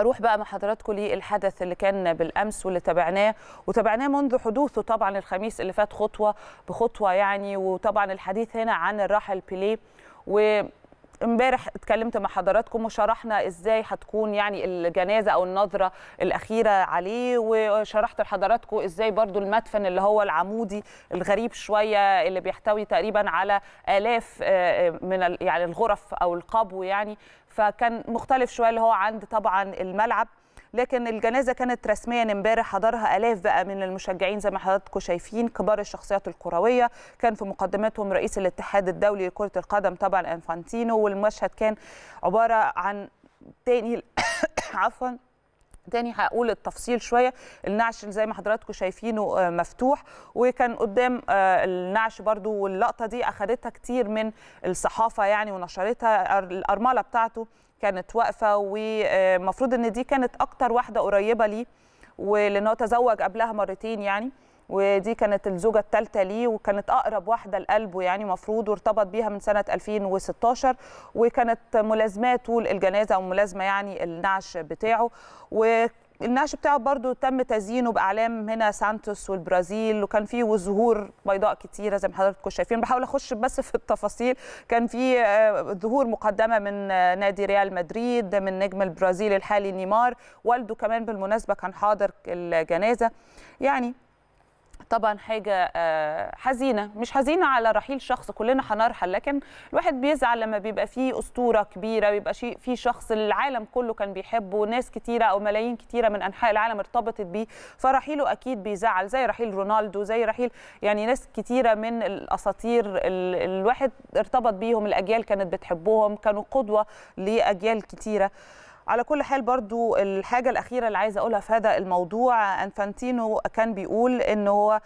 اروح بقى مع حضراتكم للحدث اللي كان بالامس واللي تابعناه وتابعناه منذ حدوثه طبعا الخميس اللي فات خطوه بخطوه يعني وطبعا الحديث هنا عن الراحل بيليه و امبارح اتكلمت مع حضراتكم وشرحنا ازاي هتكون يعني الجنازه او النظره الاخيره عليه وشرحت لحضراتكم ازاي برضو المدفن اللي هو العمودي الغريب شويه اللي بيحتوي تقريبا على الاف آه، آه، من يعني الغرف او القبو يعني فكان مختلف شويه اللي هو عند طبعا الملعب لكن الجنازه كانت رسميا امبارح حضرها الاف بقى من المشجعين زي ما حضراتكم شايفين كبار الشخصيات الكرويه كان في مقدمتهم رئيس الاتحاد الدولي لكره القدم طبعا انفانتينو والمشهد كان عباره عن تاني عفوا تاني هقول التفصيل شويه النعش زي ما حضراتكم شايفينه آه، مفتوح وكان قدام آه، النعش برضو واللقطه دي اخذتها كتير من الصحافه يعني ونشرتها الارمله بتاعته كانت واقفه ومفروض ان دي كانت اكتر واحده قريبه ليه ولأنه تزوج قبلها مرتين يعني ودي كانت الزوجه الثالثه ليه وكانت اقرب واحده لقلبه يعني مفروض وارتبط بيها من سنه 2016 وكانت طول الجنازه او ملازمه يعني النعش بتاعه و النعش بتاعه برضو تم تزيينه باعلام هنا سانتوس والبرازيل وكان فيه وزهور بيضاء كتيره زي ما حضراتكم شايفين بحاول اخش بس في التفاصيل كان في آه، ظهور مقدمه من آه، نادي ريال مدريد من نجم البرازيل الحالي نيمار والده كمان بالمناسبه كان حاضر الجنازه يعني طبعا حاجه آه، حزينه مش حزينه على رحيل شخص كلنا هنرحل لكن الواحد بيزعل لما بيبقى فيه اسطوره كبيره بيبقى في شخص العالم كله كان بيحبه ناس كتيره او ملايين كتيره من انحاء العالم ارتبطت بيه فرحيله اكيد بيزعل زي رحيل رونالدو زي رحيل يعني ناس كتيره من الاساطير الواحد ارتبط بيهم الاجيال كانت بتحبهم كانوا قدوه لاجيال كتيره على كل حال برضو الحاجة الأخيرة اللي عايزة أقولها في هذا الموضوع أنفانتينو كان بيقول إن هو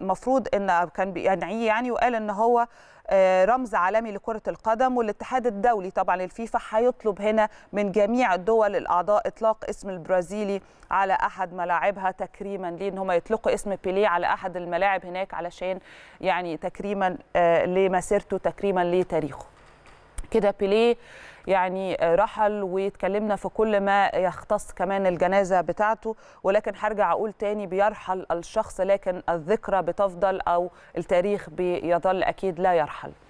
مفروض إن كان بينعيه يعني وقال إن هو آه، رمز عالمي لكرة القدم والاتحاد الدولي طبعا الفيفا هيطلب هنا من جميع الدول الأعضاء إطلاق اسم البرازيلي على أحد ملاعبها تكريما ليه إن هم يطلقوا اسم بيليه على أحد الملاعب هناك علشان يعني تكريما آه، لمسيرته تكريما لتاريخه كده بيليه يعني رحل واتكلمنا في كل ما يختص كمان الجنازه بتاعته ولكن هرجع اقول تاني بيرحل الشخص لكن الذكرى بتفضل او التاريخ بيظل اكيد لا يرحل